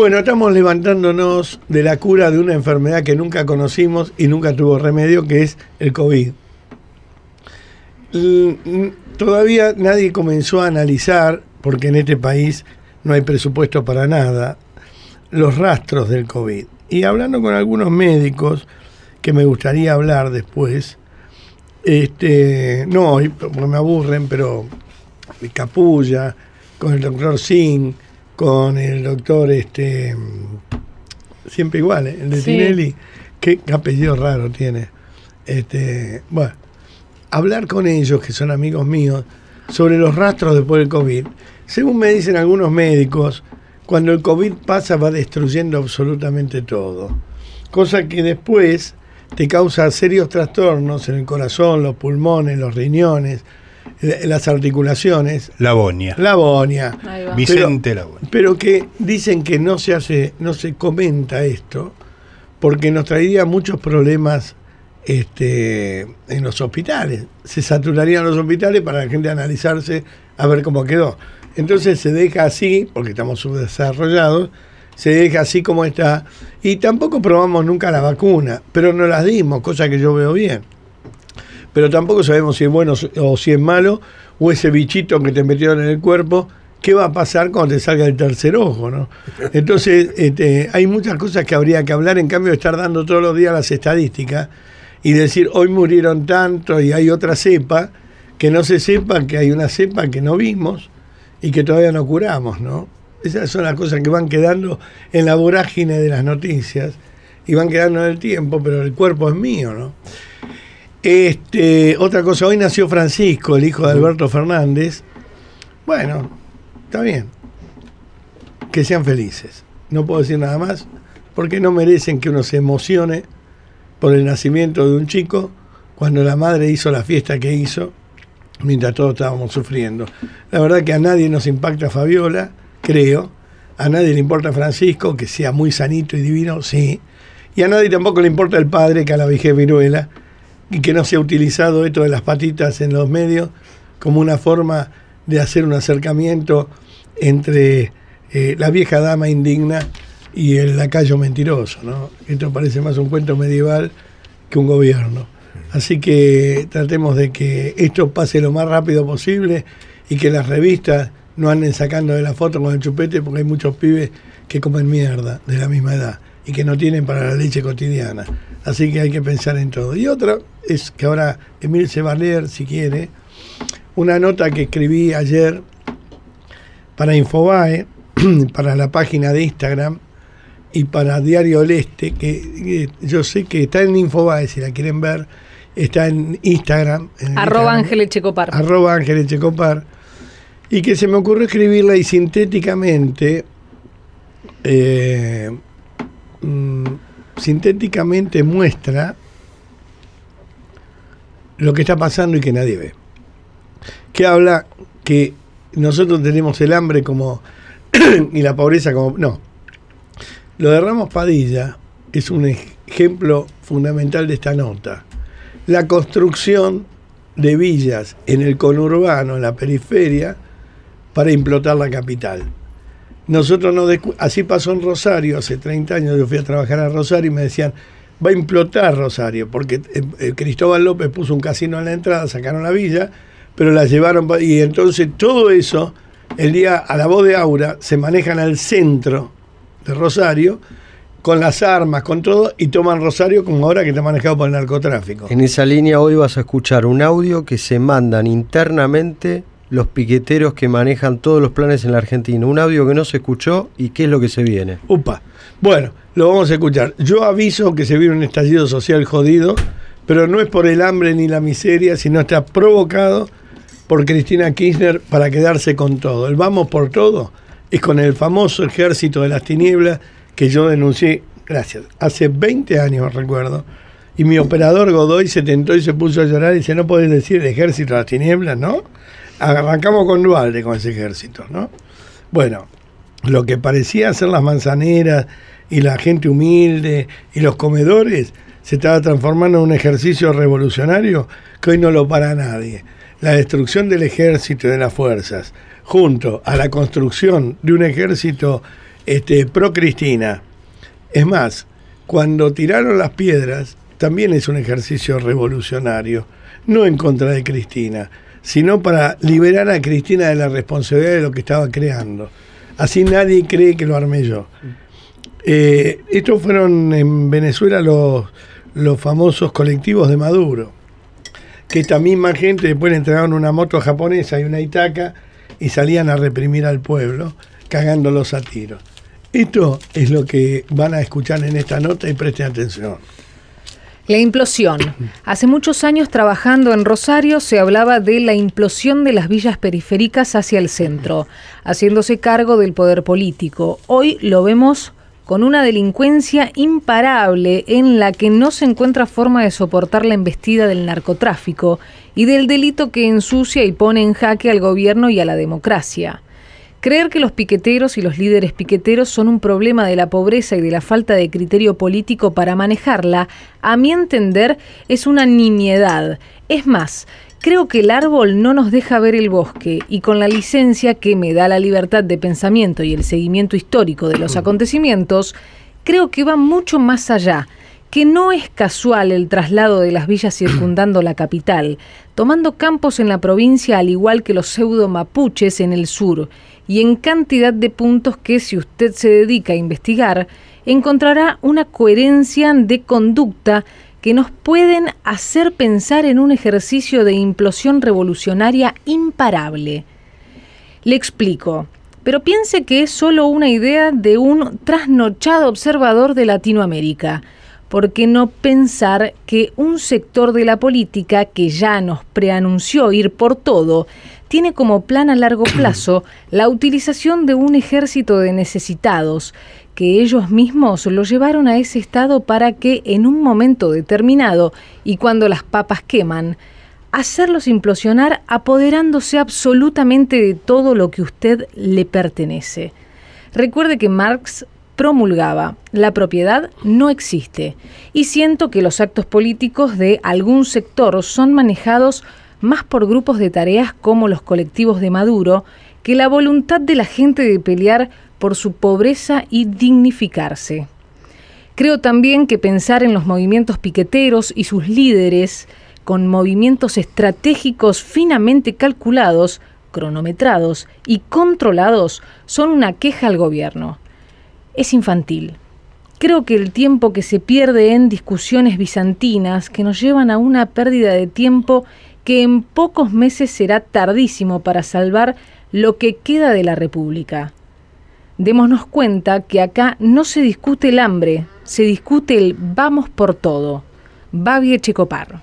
Bueno, estamos levantándonos de la cura de una enfermedad que nunca conocimos y nunca tuvo remedio, que es el COVID. Todavía nadie comenzó a analizar, porque en este país no hay presupuesto para nada, los rastros del COVID. Y hablando con algunos médicos, que me gustaría hablar después, este, no, me aburren, pero Capulla, con el doctor Singh, con el doctor, este, siempre igual, ¿eh? el de Tinelli, qué apellido raro tiene. Este, bueno, hablar con ellos, que son amigos míos, sobre los rastros después del COVID. Según me dicen algunos médicos, cuando el COVID pasa va destruyendo absolutamente todo. Cosa que después te causa serios trastornos en el corazón, los pulmones, los riñones, las articulaciones. la bonia, Vicente pero, Pero que dicen que no se hace, no se comenta esto, porque nos traería muchos problemas este, en los hospitales. Se saturarían los hospitales para la gente analizarse a ver cómo quedó. Entonces se deja así, porque estamos subdesarrollados, se deja así como está. Y tampoco probamos nunca la vacuna, pero no las dimos, cosa que yo veo bien pero tampoco sabemos si es bueno o si es malo, o ese bichito que te metieron en el cuerpo, qué va a pasar cuando te salga el tercer ojo, ¿no? Entonces, este, hay muchas cosas que habría que hablar, en cambio, de estar dando todos los días las estadísticas y decir, hoy murieron tanto y hay otra cepa, que no se sepa que hay una cepa que no vimos y que todavía no curamos, ¿no? Esas son las cosas que van quedando en la vorágine de las noticias y van quedando en el tiempo, pero el cuerpo es mío, ¿no? Este, otra cosa, hoy nació Francisco, el hijo de Alberto Fernández. Bueno, está bien. Que sean felices. No puedo decir nada más, porque no merecen que uno se emocione por el nacimiento de un chico cuando la madre hizo la fiesta que hizo mientras todos estábamos sufriendo. La verdad que a nadie nos impacta Fabiola, creo. A nadie le importa Francisco, que sea muy sanito y divino, sí. Y a nadie tampoco le importa el padre, que a la vieja viruela y que no se ha utilizado esto de las patitas en los medios como una forma de hacer un acercamiento entre eh, la vieja dama indigna y el lacayo mentiroso. ¿no? Esto parece más un cuento medieval que un gobierno. Así que tratemos de que esto pase lo más rápido posible y que las revistas no anden sacando de la foto con el chupete porque hay muchos pibes que comen mierda de la misma edad que no tienen para la leche cotidiana. Así que hay que pensar en todo. Y otra es que ahora Emil se va a leer, si quiere, una nota que escribí ayer para Infobae, para la página de Instagram y para Diario Leste, que yo sé que está en Infobae, si la quieren ver, está en Instagram. arroba Ángel checopar Arroba Ángel Y que se me ocurrió escribirla y sintéticamente eh, Mm, sintéticamente muestra lo que está pasando y que nadie ve. Que habla que nosotros tenemos el hambre como y la pobreza como... No. Lo de Ramos Padilla es un ejemplo fundamental de esta nota. La construcción de villas en el conurbano, en la periferia, para implotar la capital. Nosotros no así pasó en Rosario, hace 30 años yo fui a trabajar a Rosario y me decían, va a implotar Rosario, porque eh, eh, Cristóbal López puso un casino en la entrada, sacaron la villa, pero la llevaron, y entonces todo eso, el día a la voz de Aura, se manejan al centro de Rosario, con las armas, con todo, y toman Rosario como ahora que está manejado por el narcotráfico. En esa línea hoy vas a escuchar un audio que se mandan internamente los piqueteros que manejan todos los planes en la Argentina. Un audio que no se escuchó y qué es lo que se viene. Upa. Bueno, lo vamos a escuchar. Yo aviso que se viene un estallido social jodido, pero no es por el hambre ni la miseria, sino está provocado por Cristina Kirchner para quedarse con todo. El vamos por todo es con el famoso ejército de las tinieblas que yo denuncié, gracias, hace 20 años recuerdo, y mi operador Godoy se tentó y se puso a llorar y dice, no podés decir el ejército de las tinieblas, ¿no? arrancamos con Dualde, con ese ejército, ¿no? Bueno, lo que parecía ser las manzaneras y la gente humilde y los comedores se estaba transformando en un ejercicio revolucionario que hoy no lo para nadie. La destrucción del ejército y de las fuerzas, junto a la construcción de un ejército este, pro-Cristina. Es más, cuando tiraron las piedras, también es un ejercicio revolucionario, no en contra de Cristina, sino para liberar a Cristina de la responsabilidad de lo que estaba creando. Así nadie cree que lo armé yo. Eh, estos fueron en Venezuela los, los famosos colectivos de Maduro, que esta misma gente después le entregaron una moto japonesa y una itaca y salían a reprimir al pueblo, cagándolos a tiros. Esto es lo que van a escuchar en esta nota y presten atención. La implosión. Hace muchos años trabajando en Rosario se hablaba de la implosión de las villas periféricas hacia el centro, haciéndose cargo del poder político. Hoy lo vemos con una delincuencia imparable en la que no se encuentra forma de soportar la embestida del narcotráfico y del delito que ensucia y pone en jaque al gobierno y a la democracia. Creer que los piqueteros y los líderes piqueteros son un problema de la pobreza y de la falta de criterio político para manejarla, a mi entender, es una nimiedad. Es más, creo que el árbol no nos deja ver el bosque y con la licencia que me da la libertad de pensamiento y el seguimiento histórico de los mm. acontecimientos, creo que va mucho más allá que no es casual el traslado de las villas circundando la capital, tomando campos en la provincia al igual que los pseudo mapuches en el sur, y en cantidad de puntos que si usted se dedica a investigar, encontrará una coherencia de conducta que nos pueden hacer pensar en un ejercicio de implosión revolucionaria imparable. Le explico, pero piense que es solo una idea de un trasnochado observador de Latinoamérica. ¿por qué no pensar que un sector de la política que ya nos preanunció ir por todo, tiene como plan a largo plazo la utilización de un ejército de necesitados, que ellos mismos lo llevaron a ese estado para que en un momento determinado, y cuando las papas queman, hacerlos implosionar apoderándose absolutamente de todo lo que usted le pertenece. Recuerde que Marx promulgaba, la propiedad no existe y siento que los actos políticos de algún sector son manejados más por grupos de tareas como los colectivos de Maduro que la voluntad de la gente de pelear por su pobreza y dignificarse. Creo también que pensar en los movimientos piqueteros y sus líderes con movimientos estratégicos finamente calculados cronometrados y controlados son una queja al gobierno es infantil. Creo que el tiempo que se pierde en discusiones bizantinas que nos llevan a una pérdida de tiempo que en pocos meses será tardísimo para salvar lo que queda de la República. Démonos cuenta que acá no se discute el hambre, se discute el vamos por todo. Babi Parro.